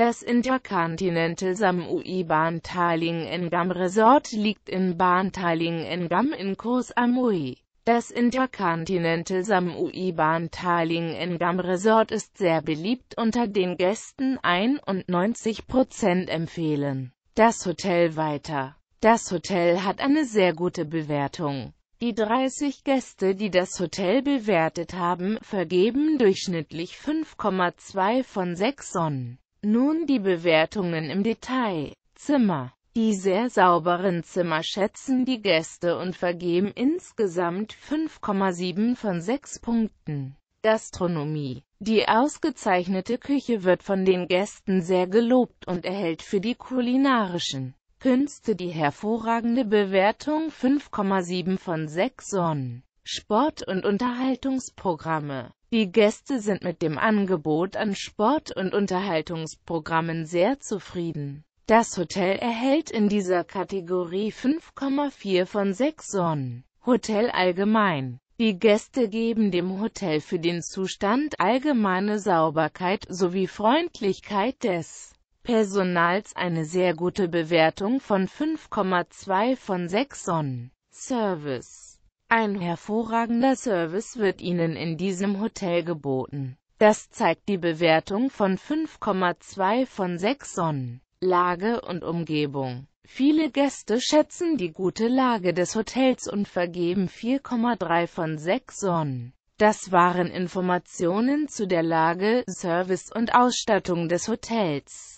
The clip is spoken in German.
Das Intercontinental Samui Bantaling-Ngam Resort liegt in Bantaling-Ngam in Koh Samui. Das Intercontinental Samui Bantaling-Ngam Resort ist sehr beliebt unter den Gästen 91% empfehlen. Das Hotel weiter. Das Hotel hat eine sehr gute Bewertung. Die 30 Gäste, die das Hotel bewertet haben, vergeben durchschnittlich 5,2 von 6 Sonnen. Nun die Bewertungen im Detail. Zimmer. Die sehr sauberen Zimmer schätzen die Gäste und vergeben insgesamt 5,7 von 6 Punkten. Gastronomie. Die ausgezeichnete Küche wird von den Gästen sehr gelobt und erhält für die kulinarischen Künste die hervorragende Bewertung 5,7 von 6 Sonnen. Sport- und Unterhaltungsprogramme die Gäste sind mit dem Angebot an Sport- und Unterhaltungsprogrammen sehr zufrieden. Das Hotel erhält in dieser Kategorie 5,4 von 6 Sonnen. Hotel allgemein. Die Gäste geben dem Hotel für den Zustand allgemeine Sauberkeit sowie Freundlichkeit des Personals eine sehr gute Bewertung von 5,2 von 6 Sonnen. Service ein hervorragender Service wird Ihnen in diesem Hotel geboten. Das zeigt die Bewertung von 5,2 von 6 Sonnen. Lage und Umgebung Viele Gäste schätzen die gute Lage des Hotels und vergeben 4,3 von 6 Sonnen. Das waren Informationen zu der Lage, Service und Ausstattung des Hotels.